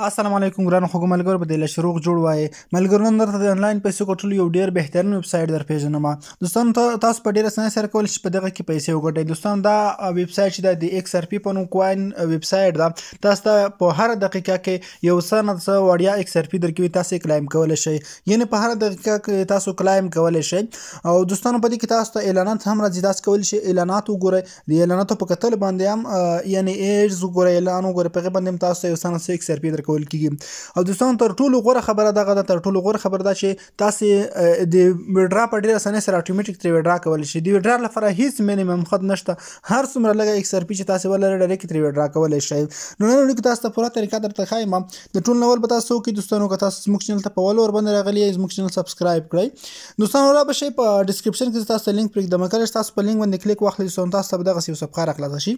السلام علیکم ګران خوګ ملګرو په دې له شروع جوړ وای ملګرو نن درته انلاین پیسې کوټل یو ډیر بهترین ویب سټ در پیژنم دوستان تاسو په ډیر اسانه سره کول شي په دغه کې پیسې وګټئ دوستان دا ویب سټ چې د ایکس ار پی په نوم کوین ویب سټ دا تاسو ته په هر دقیقه کې یو څه نه څه وړیا ایکس ار پی درکوي تاسو کلایم کولای شئ یعنی په هر دقیقه کې تاسو کلایم کولای شئ او دوستان په دې کې تاسو ته اعلانات هم راځي تاسو کول شي اعلانات وګورئ د اعلاناتو په کتل باندې هم یعنی ایډز وګورئ اعلان وګورئ په باندې تاسو یو څه نه ایکس ار پی کول کیږي او دوستان تر ټولو غوره خبره دغه ده تر ټولو غوره خبره ده چې تاسو د وډرا په ډیره اسانه سره اتوماتیک تری وډرا کول شي د وډرا لپاره هیڅ مینیمم خط نشته هر څومره لګه ایکس ار پی چې تاسو ولر ډایرکټ تری وډرا کولای شي نو نن نو تاسو ته پوره طریقه درته خایم د ټول نول به تاسو کې دوستانو که تاسو زموږ چینل ته په ولور باندې راغلی یا زموږ چینل سبسکرایب کړئ دوستانو را به شي په ډسکرپشن کې تاسو لینک پرېږدم کله چې تاسو په لینک باندې کلیک واخلئ تاسو ته به دغه یو صفحه راخلاصه شي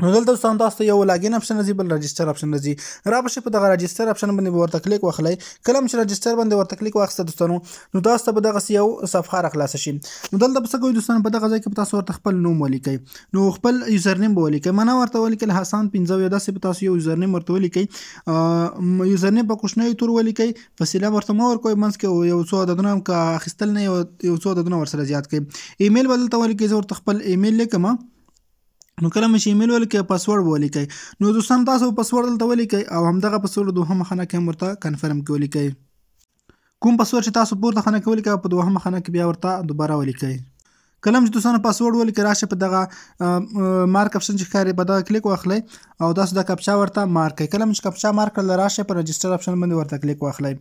نو دلته تاسو تاسو ته یو لاګین اپشن راځي بل رجسٹر اپشن راځي را پښه په دغه رجسٹر اپشن باندې ورته کلیک وخلای کلم چې رجسٹر باندې ورته کلیک واخسته دوستانو نو تاسو ته دغه یو صفحه را خلاص شي نو دلته بس کوي دوستانو په دغه ځای کې تاسو ورته خپل نوم ولیکئ نو خپل یوزر نیم ولیکئ معنا ورته ولیکل حسن 15 یا 10 په تاسو یو یوزر نیم ورته ولیکئ یوزر نیم په کوښنه تور ولیکئ فاصله ورته مو ورکوي منځ کې یو څو عددونه هم کا اخیستل نه یو څو عددونه ورسره زیات کړئ ایمیل بدلته ولیکئ زه ورته خپل ایمیل لیکم نو کله مې ایمیل ولیکئ پاسورډ ولیکئ نو دوستان تاسو پاسورډ دلته ولیکئ او همدغه پاسورډ دوهمه خانه کې ورته کنفرم کې ولیکئ کوم پاسورډ چې تاسو پورته خانه کې ولیکئ په دوهمه خانه کې بیا ورته دوباره ولیکئ کله چې دوستانو پاسورډ ولیکئ راشه په دغه مارک اپشن چې ښکاري په دغه کلیک واخلئ او تاسو د کپچا ورته مارک کړئ کله چې کپچا مارک کړل راشه په رجسټر اپشن باندې ورته کلیک واخلئ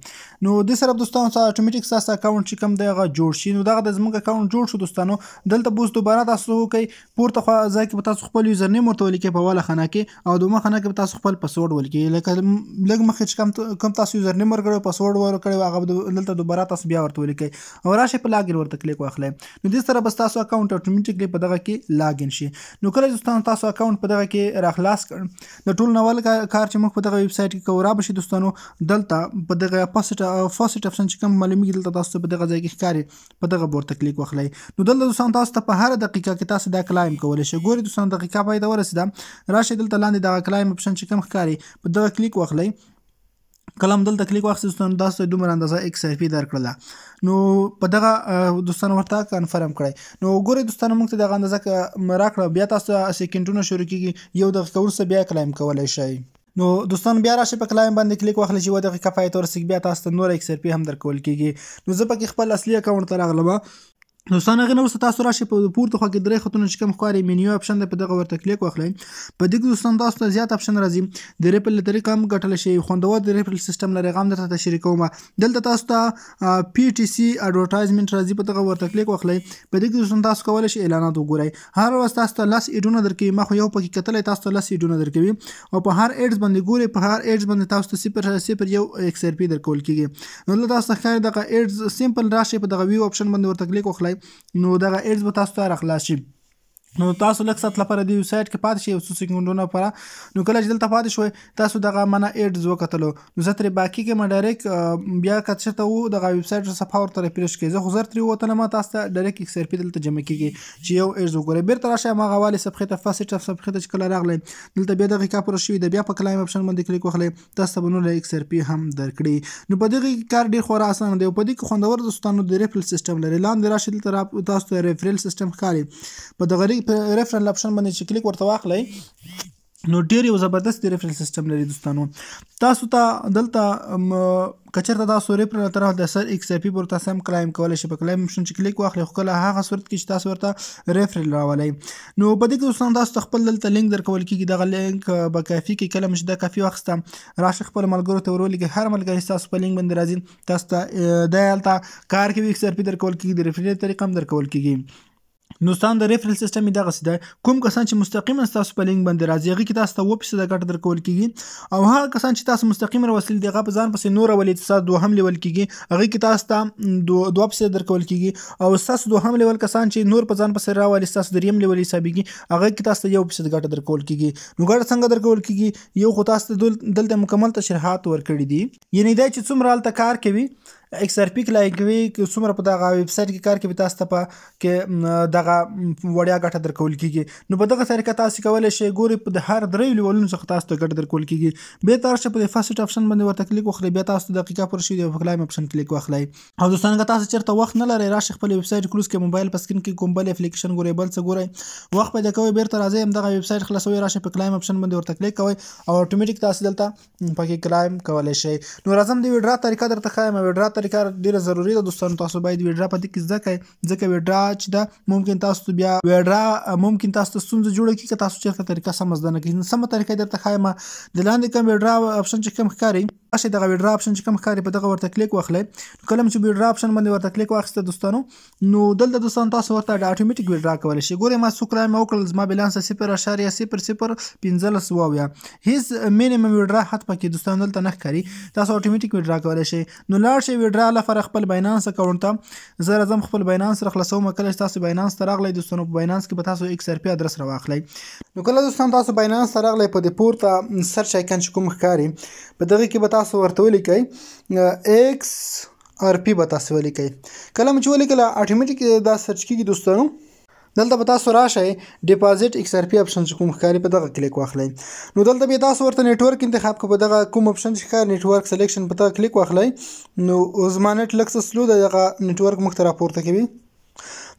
نو د سره دوستانو تاسو اتوماتیک تاسو اکاونټ چې کوم دغه جوړ شي نو دغه د زموږ اکاونټ جوړ شو دوستانو دلته بوس دوباره تاسو کوي پورته خو ځکه په تاسو خپل یوزر نیم ورته ولیکئ په والا خانه کې او دومره خانه کې تاسو خپل پاسورډ ولیکئ لکه لګ مخې چې کوم کوم تاسو یوزر نیم ورکړی پاسورډ ورکړی هغه دلته دوباره تاسو بیا ورته ولیکئ او راشه په لاګین ورته کلیک واخلئ نو د سره بس تاسو تاسو اکاونټ اتوماتیکلی په دغه کې لاګین شي نو کله دوستانو تاسو اکاونټ په دغه کې راخلاص کړ د ټول نوال کار چې موږ په دغه ویب سټ کې کوو را بشي دوستانو دلته په دغه فاست فاست افشن چې کوم معلومیږي دلته تاسو په دغه ځای کې ښکاری په دغه بور تکلیک واخلئ نو دلته دوستانو تاسو ته په هر دقیقه کې تاسو دا کلایم کولای شئ ګوري دوستانو دقیقه پای دا ورسیده راشي دلته لاندې دا کلایم اپشن چې کوم ښکاری په دغه کلیک واخلئ کله هم دلته کلیک واخیست دوستانو دا ستاسو دومره اندازه ایکس اف پی درکړله نو په دغه دوستانو ورته کنفرم کړئ نو ګورئ دوستانو موږ ته دغه اندازه راکړه بیا تاسو سیکنډونه شروع کیږي یو دقیقه وروسته بیا کلایم کولی شئ نو دوستان بیا راشي په کلایم باندې کلیک واخلئ چې و دغه کفایت ورسېږي بیا تاسو ته نور ایکس اف پی هم درکول کیږي نو زه پکې خپل اصلي اکاونټ ته راغلم دوستان هغه نو تاسو راشي په پورته خو کې درې خطونه چې کوم خواري منیو اپشن د په دغه ورته کلیک واخلئ په دې دوستان تاسو ته زیات اپشن راځي د ریپل طریقه هم ګټل شي خوندور د ریپل سیستم لري غام درته تشریکوم دلته تاسو ته پی ټی سی اډورټایزمنت راځي په دغه ورته کلیک واخلئ په دې دوستان تاسو کولای شي اعلانات وګورئ هر ورځ تاسو ته لاس ایډونه درکوي ما خو یو پکې کتلې تاسو ته لاس ایډونه درکوي او په هر ایډز باندې ګوري په هر ایډز باندې تاسو ته صفر صفر یو ایکس ار پی درکول کیږي نو تاسو ښه دغه ایډز سیمپل راشي په دغه ویو اپشن باندې ورته کلیک واخلئ نو دغه ایډز به تاسو ته راخلاص شي نو تاسو لکه سات لپاره دی ویبسایټ کې پاتې شئ اوسو سکندونه پر نو کله چې دلته پاتې شوي تاسو دغه منا ایډز وکټلو نو زه تر باقی کې ما ډایرک بیا کڅه ته و دغه ویبسایټ صفه ورته پیش کړئ زه خو زر تر وته نه ما تاسو ته ډایرک ایک سر پی دلته جمع کیږي چې یو ایډز وګورئ بیرته راشه ما غواړي صفحه ته فاسټ اف صفحه ته کله راغلی دلته بیا دغه کا پر شوي د بیا په کلایم اپشن باندې کلیک وکړئ تاسو به نو ایک سر پی هم درکړي نو په دغه کار ډیر خورا اسانه دی په دې کې خوندور دوستانو د ریفرل سیستم لري لاندې راشه دلته تاسو ته ریفرل سیستم ښکاري په دغه په ریفرنس اپشن باندې چې کلیک ورته واخلئ نو ډیر یو زبردست ریفرنس سیستم لري دوستانو تاسو ته دلته کچرته تاسو ریفرنس طرف د سر ایکس پی پر تاسو هم کلایم کولای شئ په کلایم مشن چې کلیک واخلئ خو کله هغه صورت کې چې تاسو ورته ریفرنس راولئ نو په دې کې دوستانو تاسو خپل دلته لینک درکول کیږي دغه لینک به کافي کې کلم شته کافي واخستم راشه خپل ملګرو ته ورولګي هر ملګری تاسو په لینک باندې راځي تاسو ته دایلته کار کې ایکس پی درکول کیږي د ریفرنس طریقه هم درکول کیږي هندستان د ریفرل سیستم دغه سي دی کوم کسان چې مستقیما تاسو په لینک باندې راځي هغه کې تاسو ته وپیسه د ګټ درکول کیږي او هغه کسان چې تاسو مستقیما وسیل دغه په ځان پسې نور ولې تاسو دوهم لیول کیږي هغه کې تاسو ته دوه پسې درکول کیږي او تاسو دوهم لیول کسان چې نور په ځان پسې راوالي تاسو دریم لیول حسابيږي هغه کې تاسو یو پسې د ګټ درکول کیږي نو ګټ څنګه درکول کیږي یو خو تاسو دلته مکمل تشریحات ورکړي دي یعنی دا چې څومره حالت کار کوي ایکس ار پی کلایکوي څومره په دغه ویب سټ کې کار کوي تاسو ته په کې دغه وړیا ګټه درکول کیږي نو په دغه طریقه تاسو کولای شئ ګوري په هر درې لیولونو څخه تاسو ته ګټه درکول کیږي به تر څه په فرست اپشن باندې ورته کلیک وکړئ بیا تاسو دقیقه پر شي د کلایم اپشن کلیک وکړئ او دوستان که تاسو چیرته وخت نه لرئ راشي خپل ویب سټ کلوز کې موبایل په سکرین کې کوم بل اپلیکیشن ګورئ بل څه ګورئ وخت پیدا کوئ بیرته راځي هم دغه ویب سټ خلاصوي راشي په کلایم اپشن باندې ورته کلیک کوئ او اتوماتیک تاسو دلته پکې کلایم کولای شئ نو راځم د ویډرا طریقه درته ښایم ویډرا طریقه ډیره ضروری ده دوستانو تاسو باید ویډرا په دې کې زده کړئ ځکه ویډرا چې ده ممکن تاسو ته بیا ویډرا ممکن تاسو ته ستونزه جوړه کړي که تاسو چیرته طریقه سم زده نه کړئ سمه طریقه درته خایم د لاندې کوم ویډرا اپشن چې کوم ښکاري تاسو دغه ویډرا اپشن چې کوم ښکاري په دغه ورته کلیک واخلئ کله چې ویډرا اپشن باندې ورته کلیک واخسته دوستانو نو دلته دوستانو تاسو ورته د اتوماتیک ویډرا کولای شئ ګورئ ما څوک را مې وکړل زما بیلانس 0.015 واویا هیڅ مینیمم ویډرا حتی پکې دوستانو دلته نه ښکاري تاسو اتوماتیک ویډرا کولای شئ نو لاړ شئ ویډرا لپاره خپل باینانس اکاونټ ته زه راځم خپل باینانس را خلاصوم کله چې تاسو باینانس ته راغلی دوستانو په باینانس کې به تاسو ایکس آر پی ادرس راواخلی نو کله دوستان تاسو باینانس ته راغلی په دې پورته سرچ آیکن چې کوم ښکاري په دغه کې به تاسو ورته ولیکئ ایکس آر پی به تاسو ولیکئ کله مې چې ولیکله اتوماتیک دا سرچ کېږي دوستانو دلته به تاسو راشئ ډیپازیټ ایکس آر پی اپشن چې کوم ښکاري په دغه کلیک واخلئ نو دلته به تاسو ورته نتورک انتخاب کو په دغه کوم اپشن چې ښکاري نتورک سلیکشن په دغه کلیک واخلئ نو زما نت لکس سلو دغه نتورک مخ ته راپورته کوي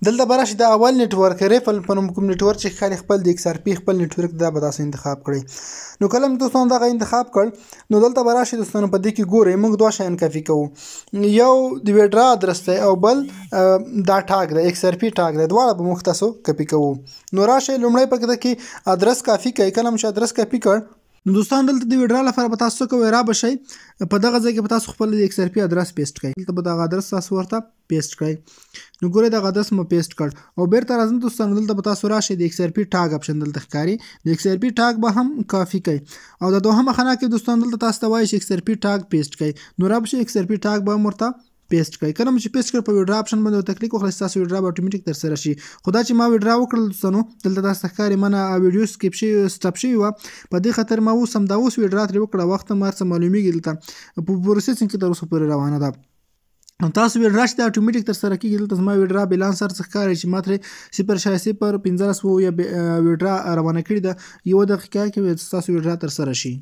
دلته به راشي د اول نیټورک ریفل په نوم کوم نیټورک چې خالي خپل د ایکس آر پی خپل نیټورک دا به تاسو انتخاب کړئ نو کله مې دوستانو دغه انتخاب کړ نو دلته به راشي دوستانو په دې کې ګورئ موږ دوه شیان کافي کوو یو د ویډرا ادرس دی او بل دا ټاګ دی ایکس آر پی ټاګ دی دواړه به موږ تاسو کاپي کوو نو راشي لومړی په کې ادرس کافي کوي کله مې ادرس کاپي کړ نو دوستان دلته د ویډرا لپاره به تاسو کوی را بشئ په دغه ځای کې به تاسو خپل ایکس ار پی ادرس پیسټ کړئ دلته به دغه ادرس تاسو ورته پیسټ کړئ نو ګوره دغه ادرس مو پیسټ کړ او بیرته راځم دوستان دلته به تاسو راشئ د ایکس ار پی ټاګ اپشن دلته ښکاري د ایکس ار پی ټاګ به هم کافي کوي او د دوهمه خانه کې دوستان دلته تاسو ته وایي چې ایکس ار پی ټاګ پیسټ کړئ نو را بشئ ایکس ار پی ټاګ به مرته پیسټ کړئ کله چې پیسټ کړئ په ویډرا آپشن باندې تکلیک وکړئ تاسو ویډرا به اتوماتیک در سره شي خدا چې ما ویډرا وکړل دوستانو دلته تاسو ښکاری منه ویډیو سکیپ شي سټاپ شي و په دې خاطر ما اوس هم دا اوس ویډرا تر وکړه وخت مار څه معلومیږي دلته په پروسیسینګ کې تر اوسه پورې روانه ده تاسو ویډرا چې اتوماتیک تر سره کیږي دلته زما ویډرا بیلانس سر څخه کاری چې ماتره 0.6 پر 1500 یا ویډرا روانه کړی دا یو دقیقه کې تاسو ویډرا تر سره شي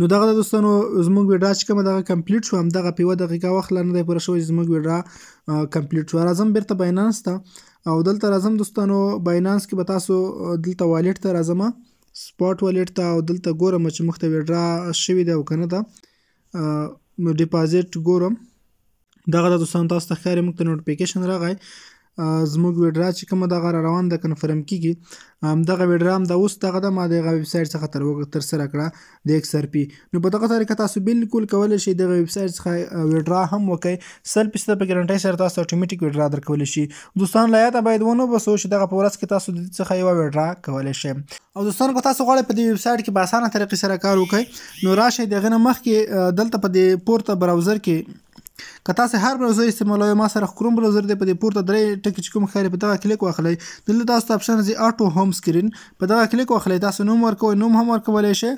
نو دغه د دوستانو زموږ ویډیو چې کومه دغه کمپلیټ شو همدغه په 1 دقیقه وخت لاندې دی پوره شوی زموږ ویډیو کمپلیټ شو راځم بیرته بایننس ته او دلته راځم دوستانو بایننس کې به تاسو دلته والټ ته راځم سپاټ والټ ته او دلته ګورم چې مخته ویډیو شوی دی او کنه دا ډیپازیټ ګورم دغه د دوستانو تاسو ته خیر مخته نوټیفیکیشن راغی زموږ ویډرا چې کومه دغه روان د کنفرم کیږي دغه ویډرا هم د اوس دغه د ما دغه ویب سټ څخه تر تر سره کړه د ایکس ار پی نو په دغه طریقه تاسو بالکل کولای شئ دغه ویب سټ څخه ویډرا هم وکړئ سل پسته په ګارانټي سره تاسو اتوماتیک ویډرا درکول شي دوستان لا یاد باید ونه بسو چې دغه په ورځ کې تاسو د څخه یو ویډرا کولای شئ او دوستان کو تاسو غواړئ په دې ویب سټ کې په اسانه طریقې سره کار وکړئ نو راشئ دغه مخ کې دلته په دې پورته براوزر کې که تاسو هر براوزر استعمالوئ ما سره کروم براوزر دی په دې پورته درې ټکي چې کوم ښکاري په دغه کلیک واخلئ دلته تاسو ته آپشن راځي آټو هوم سکرین په دغه کلیک واخلئ تاسو نوم ورکوئ نوم هم ورکولی شئ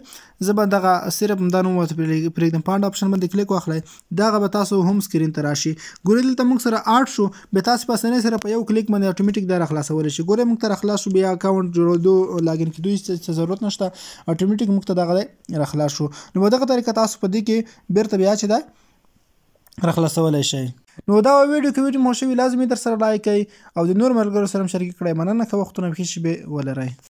زه به دغه صرف دا نوم ورته پرېږدم پاڼډ آپشن باندې کلیک واخلئ دغه به تاسو هوم سکرین ته راشي ګورئ دلته موږ سره آټ شو بیا تاسو په اسانۍ سره په یو کلیک باندې اتوماتیک دا راخلاصولی شي ګورئ موږ ته راخلاص شو بیا اکاونټ جوړېدو لاګین کېدو هېڅ ضرورت نشته اتوماتیک موږ ته دغه راخلاص شو نو په دغه طریقه تاسو په دې کې بیرته بیا چې ده را خلاصولی شئ نو دا ویډیو که ویډیو مو ښه وي لازمي درسره لایک کړئ او د نور ملګرو سره هم شریک کړئ مننه که وختونه ښه شي ولرئ